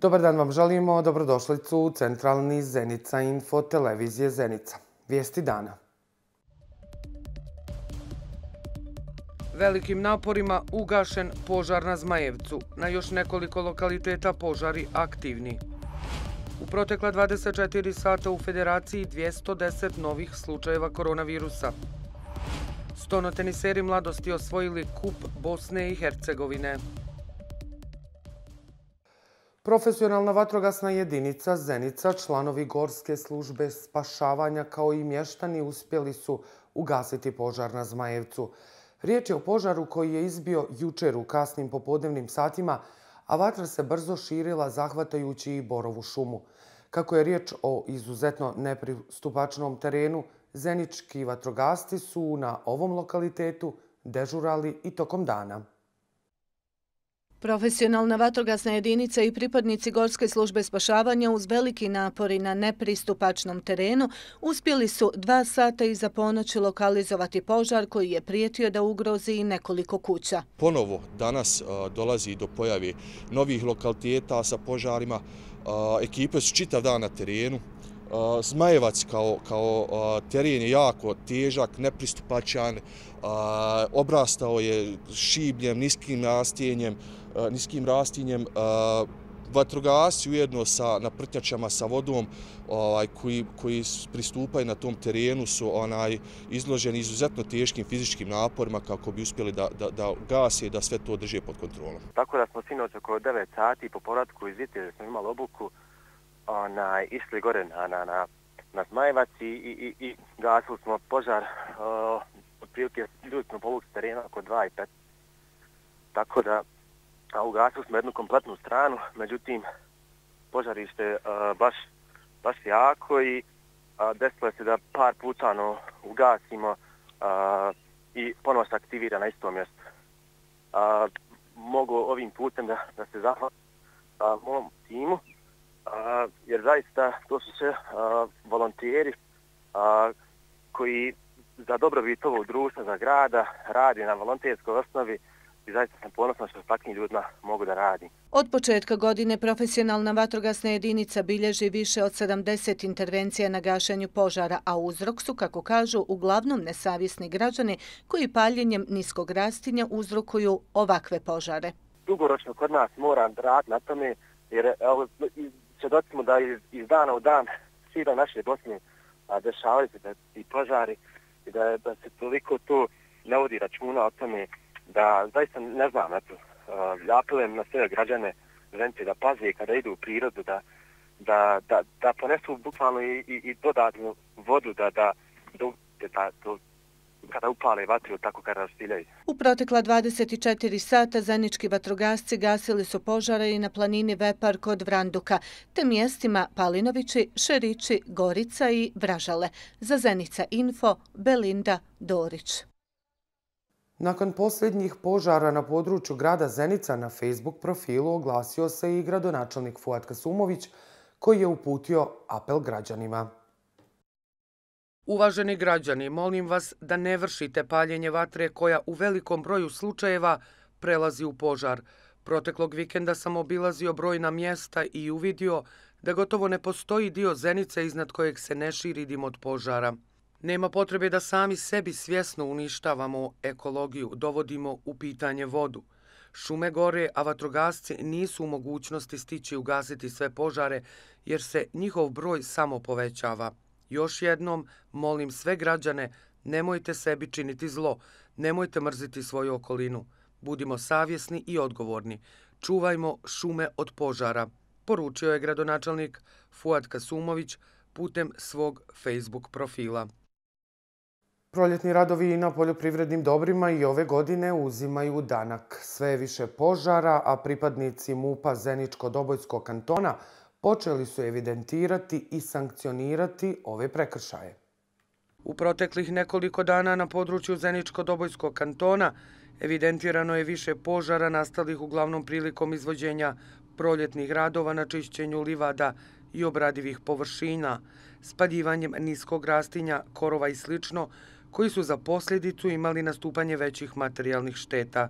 Dobar dan vam želimo, dobrodošlicu u centralni Zenica Info televizije Zenica. Vijesti dana. Velikim naporima ugašen požar na Zmajevcu. Na još nekoliko lokaliteta požari aktivni. U protekla 24 sata u federaciji 210 novih slučajeva koronavirusa. Stono teniseri mladosti osvojili kup Bosne i Hercegovine. Hercegovine. Profesionalna vatrogasna jedinica Zenica, članovi Gorske službe spašavanja kao i mještani uspjeli su ugasiti požar na Zmajevcu. Riječ je o požaru koji je izbio jučer u kasnim popodnevnim satima, a vatra se brzo širila zahvatajući i borovu šumu. Kako je riječ o izuzetno nepristupačnom terenu, zenički vatrogasti su na ovom lokalitetu dežurali i tokom dana. Profesionalna vatrogasna jedinica i pripadnici Gorske službe spašavanja uz veliki napori na nepristupačnom terenu uspjeli su dva sata i za ponoć lokalizovati požar koji je prijetio da ugrozi nekoliko kuća. Ponovo danas dolazi do pojave novih lokaliteta sa požarima. Ekipe su čitav dan na terenu. Zmajevac kao teren je jako težak, nepristupačan, obrastao je šibljem, niskim nastijenjem, Eh, niskim rastinjem, eh, vatrogasci ujedno sa na prtjačama sa vodom ovaj koji koji pristupaju na tom terenu su onaj izloženi izuzetno teškim fizičkim naporima kako bi uspjeli da da da gase i da sve to drže pod kontrolom. Tako da smo sinoć oko 9 sati po povratku iz Vite smo imali obuku onaj išli gore na na na na Zmajevac i i i, gasili smo požar uh, otprilike ljudi smo povukli terena oko 2 i 5. Tako da a ugasili smo jednu kompletnu stranu, međutim, požarište a, e, baš, baš jako i a, e, desilo se da par pucano ugasimo a, e, i ponovo se aktivira na istom mjestu. A, mogu ovim putem da, da se zahvalim mom timu, a, jer zaista to su sve volonteri a, koji za dobrobit ovog društva, za grada, radi na volonterskoj osnovi, i zaista sam ponosna što s takvim ljudima mogu da radi. Od početka godine profesionalna vatrogasna jedinica bilježi više od 70 intervencija na gašenju požara, a uzrok su, kako kažu, uglavnom nesavisni građani koji paljenjem niskog rastinja uzrokuju ovakve požare. Dugoročno kod nas mora raditi na tome, jer će docimo da iz dana u dan sira naše Bosne dešavaju se ti požari i da se toliko to ne vodi računa o tome da zaista ne znam, eto, uh, apelujem na sve građane, žence da paze kada idu u prirodu, da, da, da, da ponesu bukvalno i, i, i dodatnu vodu, da, da, da, da, da, da kada upale vatru, tako kada raštiljaju. U protekla 24 sata zenički vatrogasci gasili su požare i na planini Vepar kod Vranduka, te mjestima Palinovići, Šerići, Gorica i Vražale. Za Zenica Info, Belinda Dorić. Nakon posljednjih požara na području grada Zenica na Facebook profilu oglasio se i gradonačelnik Fuad Kasumović, koji je uputio apel građanima. Uvaženi građani, molim vas da ne vršite paljenje vatre koja u velikom broju slučajeva prelazi u požar. Proteklog vikenda sam obilazio brojna mjesta i uvidio da gotovo ne postoji dio Zenice iznad kojeg se ne širi dim od požara. Nema potrebe da sami sebi svjesno uništavamo ekologiju, dovodimo u pitanje vodu. Šume gore, a vatrogasci nisu u mogućnosti stići ugasiti sve požare, jer se njihov broj samo povećava. Još jednom, molim sve građane, nemojte sebi činiti zlo, nemojte mrziti svoju okolinu. Budimo savjesni i odgovorni. Čuvajmo šume od požara, poručio je gradonačelnik Fuad Kasumović putem svog Facebook profila. Proljetni radovi na poljoprivrednim dobrima i ove godine uzimaju danak. Sve više požara, a pripadnici MUPA Zeničko-Dobojskog kantona počeli su evidentirati i sankcionirati ove prekršaje. U proteklih nekoliko dana na području Zeničko-Dobojskog kantona evidentirano je više požara nastalih uglavnom prilikom izvođenja proljetnih radova na čišćenju livada i obradivih površina, spadivanjem niskog rastinja, korova i slično, koji su za posljedicu imali nastupanje većih materijalnih šteta.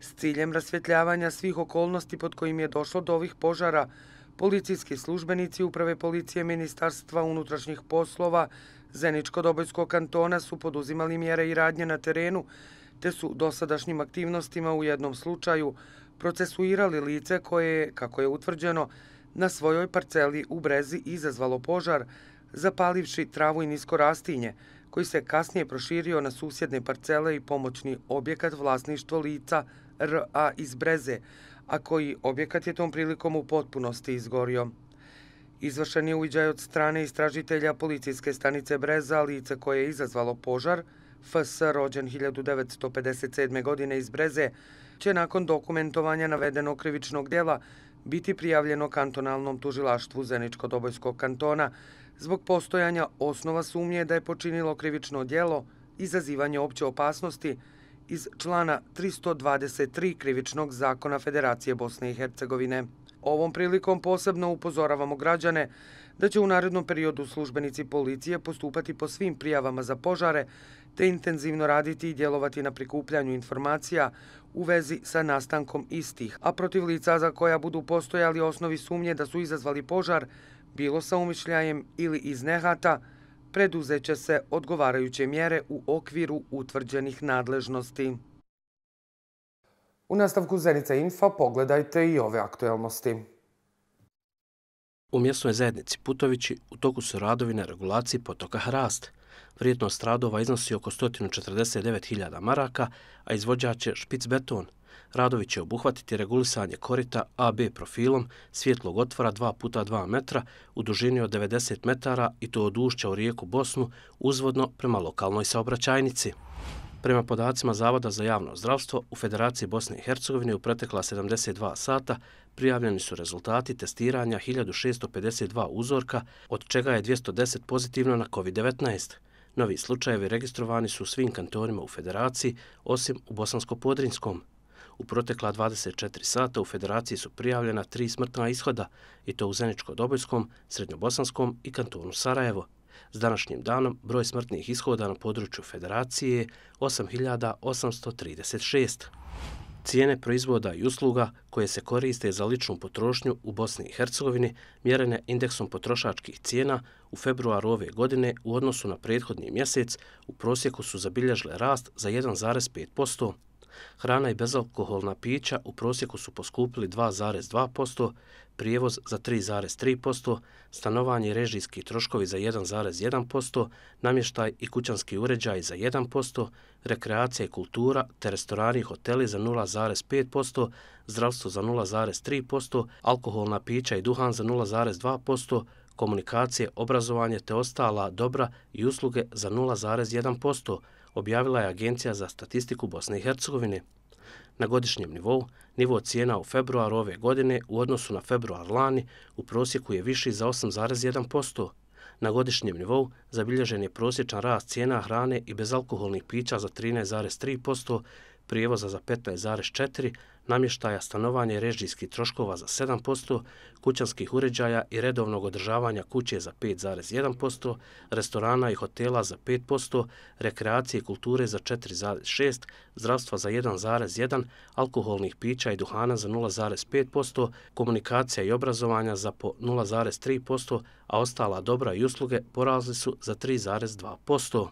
S ciljem rasvjetljavanja svih okolnosti pod kojim je došlo do ovih požara, policijski službenici Uprave policije Ministarstva unutrašnjih poslova Zeničko-Dobojskog kantona su poduzimali mjere i radnje na terenu, te su dosadašnjim aktivnostima u jednom slučaju procesuirali lice koje je, kako je utvrđeno, na svojoj parceli u Brezi izazvalo požar, zapalivši travu i nisko rastinje, koji se kasnije proširio na susjedne parcele i pomoćni objekat vlasništvo lica R.A. iz Breze, a koji objekat je tom prilikom u potpunosti izgorio. Izvršen je uviđaj od strane istražitelja policijske stanice Breza, lice koje je izazvalo požar, F.S. rođen 1957. godine iz Breze, će nakon dokumentovanja navedenog krivičnog dela biti prijavljeno kantonalnom tužilaštvu Zeničko-Dobojskog kantona, zbog postojanja osnova sumnje da je počinilo krivično djelo izazivanje opće opasnosti iz člana 323 krivičnog zakona Federacije Bosne i Hercegovine. Ovom prilikom posebno upozoravamo građane da će u narednom periodu službenici policije postupati po svim prijavama za požare te intenzivno raditi i djelovati na prikupljanju informacija u vezi sa nastankom istih, a protiv lica za koja budu postojali osnovi sumnje da su izazvali požar, bilo sa umišljajem ili iz nehata, preduzeće se odgovarajuće mjere u okviru utvrđenih nadležnosti. U nastavku Zenica Info pogledajte i ove aktuelnosti. U mjestnoj zajednici Putovići u toku su radovi na regulaciji potoka Hrast. Vrijednost radova iznosi oko 149.000 maraka, a izvođač je špic beton – Radovi će obuhvatiti regulisanje korita AB profilom svjetlog otvora 2 x 2 metra u dužini od 90 metara i to od ušća u rijeku Bosnu uzvodno prema lokalnoj saobraćajnici. Prema podacima Zavoda za javno zdravstvo, u Federaciji Bosne i Hercegovine u pretekla 72 sata prijavljeni su rezultati testiranja 1652 uzorka, od čega je 210 pozitivno na COVID-19. Novi slučajevi registrovani su svim kantorima u Federaciji, osim u Bosansko-Podrinskom. U protekla 24 sata u federaciji su prijavljena tri smrtna ishoda, i to u Zeničko-Dobojskom, Srednjobosanskom i kantonu Sarajevo. S današnjim danom broj smrtnih ishoda na području federacije je 8836. Cijene proizvoda i usluga koje se koriste za ličnu potrošnju u Bosni i Hercegovini mjerene indeksom potrošačkih cijena u februaru ove godine u odnosu na prethodni mjesec u prosjeku su zabilježile rast za 1,5%. Hrana i bezalkoholna pića u prosjeku su poskupili 2,2%, prijevoz za 3,3%, stanovanje i režijski troškovi za 1,1%, namještaj i kućanski uređaj za 1%, rekreacija i kultura te restorani i hoteli za 0,5%, zdravstvo za 0,3%, alkoholna pića i duhan za 0,2%, komunikacije, obrazovanje te ostala dobra i usluge za 0,1%, objavila je Agencija za statistiku Bosne i Hercegovine. Na godišnjem nivou, nivo cijena u februaru ove godine u odnosu na februar lani u prosjeku je viši za 8,1%. Na godišnjem nivou zabilježen je prosječan rast cijena hrane i bezalkoholnih pića za 13,3%, prijevoza za 15,4%, namještaja, stanovanje i režijskih troškova za 7%, kućanskih uređaja i redovnog održavanja kuće za 5,1%, restorana i hotela za 5%, rekreacije i kulture za 4,6%, zdravstva za 1,1%, alkoholnih pića i duhana za 0,5%, komunikacija i obrazovanja za 0,3%, a ostala dobra i usluge porazli su za 3,2%.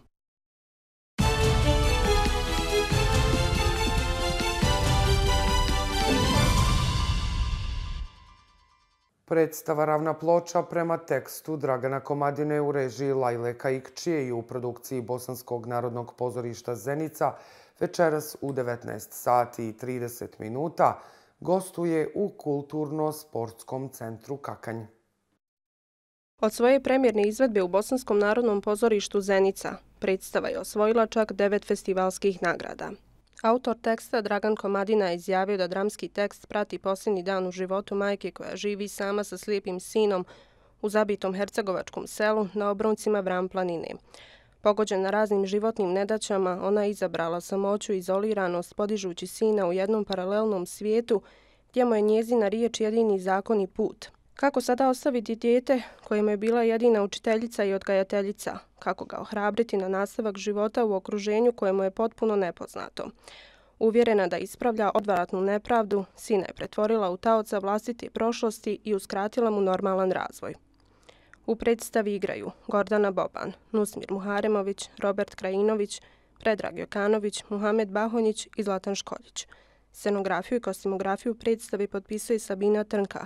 Predstava ravna ploča prema tekstu Dragana Komadine u režiji Lajle Kajikčije i u produkciji Bosanskog narodnog pozorišta Zenica večeras u 19 sati 30 minuta gostuje u Kulturno-sportskom centru Kakanj. Od svoje premjerne izvedbe u Bosanskom narodnom pozorištu Zenica predstava je osvojila čak devet festivalskih nagrada. Autor teksta Dragan Komadina je izjavio da dramski tekst prati posljednji dan u životu majke koja živi sama sa slijepim sinom u zabitom hercegovačkom selu na obroncima Vram planine. Pogođena raznim životnim nedaćama, ona je izabrala samoću i izoliranost podižući sina u jednom paralelnom svijetu gdje mu je njezina riječ jedini zakon i put – Kako sada ostaviti dijete kojima je bila jedina učiteljica i odgajateljica? Kako ga ohrabriti na nastavak života u okruženju kojemu je potpuno nepoznato? Uvjerena da ispravlja odvratnu nepravdu, sina je pretvorila u taoca vlastite prošlosti i uskratila mu normalan razvoj. U predstavi igraju Gordana Boban, Nusmir Muharemović, Robert Krajinović, Predrag Jokanović, Muhamed Bahonjić i Zlatan Školjić. Scenografiju i kostimografiju predstavi potpisuje Sabina Trnka,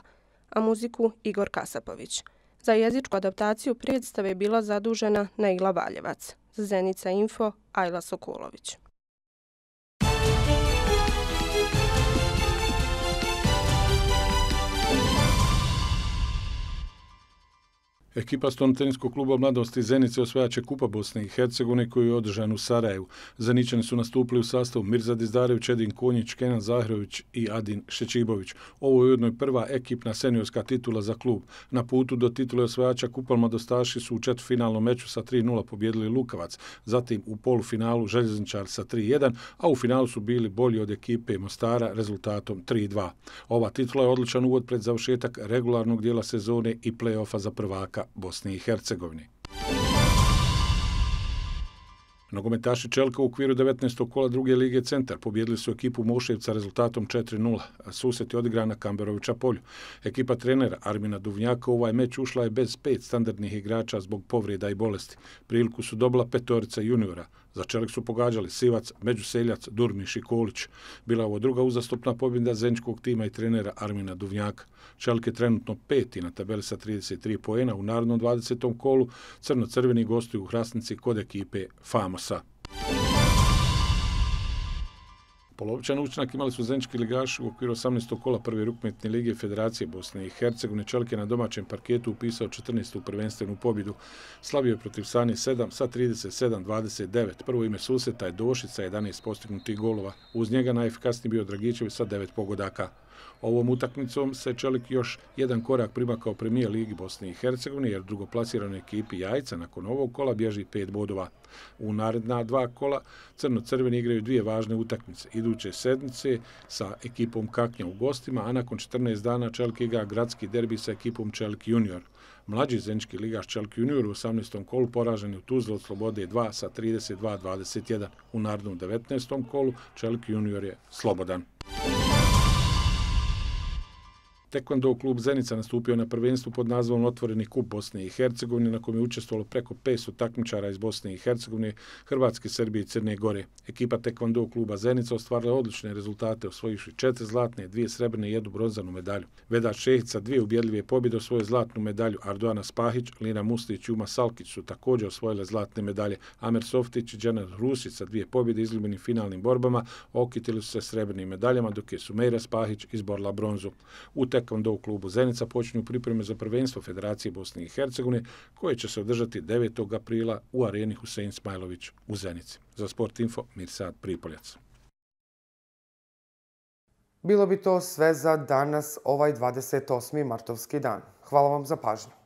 a muziku Igor Kasapović. Za jezičku adaptaciju predstave je bila zadužena Naila Valjevac. Zenica Info, Ajla Sokolović. Ekipa Stonoteninskog kluba Mladosti Zenice osvajaće Kupa Bosne i Hercegovine koji je održan u Sarajevu. Zeničani su nastupili u sastavu Mirza Dizdarević, Edin Konjić, Kenan Zahrović i Adin Šećibović. Ovo je ujedno i prva ekipna seniorska titula za klub. Na putu do titule osvajača Kupa Mladostaši su u četvrfinalnom meču sa 3-0 pobjedili Lukavac, zatim u polufinalu Željezničar sa 3-1, a u finalu su bili bolji od ekipe Mostara rezultatom 3-2. Ova titula je odličan uvod pred završetak regularnog dijela sezone i play-offa za prvaka. Bosni i Hercegovini. Nogometaši Čelka u okviru 19. kola druge lige Centar pobjedili su ekipu Moševca rezultatom 4-0, a suset je odigra na Kamberovića polju. Ekipa trenera Armina Duvnjaka u ovaj meć ušla je bez pet standardnih igrača zbog povrijeda i bolesti. Priliku su dobila petorica juniora. Za Čelik su pogađali Sivac, Međuseljac, Durmiš i Kolić. Bila ovo druga uzastopna pobjeda Zenčkog tima i trenera Armina Duvnjaka. Čelik je trenutno peti na tabeli sa 33 poena u narodnom 20. kolu. Crno-crveni gostuju u Hrasnici kod ekipe Fama. Tomasa. Polovičan učinak imali su Zenički ligaši u okviru 18. kola prve rukmetne lige Federacije Bosne i Hercegovine. Čelik je na domaćem parketu upisao 14. prvenstvenu pobjedu. Slavio je protiv Sani 7 sa 37-29. Prvo ime suseta je Došica, 11 postignutih golova. Uz njega najefikasniji bio Dragićevi sa 9 pogodaka. Ovom utakmicom se Čelik još jedan korak primakao premije Ligi Bosne i Hercegovine, jer drugoplasiranoj ekipi Jajca nakon ovog kola bježi pet bodova. U naredna dva kola crno-crveni igraju dvije važne utakmice. Iduće sedmice sa ekipom Kaknja u gostima, a nakon 14 dana Čelik igra gradski derbi sa ekipom Čelik junior. Mlađi zenički ligaš Čelik junior u 18. kolu poražen je u Tuzla od Slobode 2 sa 32-21. U narednom 19. kolu Čelik junior je slobodan. Tekvando klub Zenica nastupio na prvenstvu pod nazvom Otvoreni kup Bosne i Hercegovine, na kojem je učestvovalo preko 500 takmičara iz Bosne i Hercegovine, Hrvatske, Srbije i Crne Gore. Ekipa Tekvando kluba Zenica ostvarila odlične rezultate, osvojivši četiri zlatne, dvije srebrne i jednu bronzanu medalju. Veda Šehica dvije ubjedljive pobjede svoju zlatnu medalju, Ardoana Spahić, Lina Mustić i Uma Salkić su također osvojile zlatne medalje, Amer Softić i Đenar Rusić sa dvije pobjede izgubljenim finalnim borbama okitili su se srebrnim medaljama, dok je Sumeira Spahić izborila bronzu. U tekvando u klubu Zenica počinju pripreme za prvenstvo Federacije Bosne i Hercegovine koje će se održati 9. aprila u areni Husein Smajlović u Zenici. Za Sport Info, Mirsad Pripoljac. Bilo bi to sve za danas ovaj 28. martovski dan. Hvala vam za pažnju.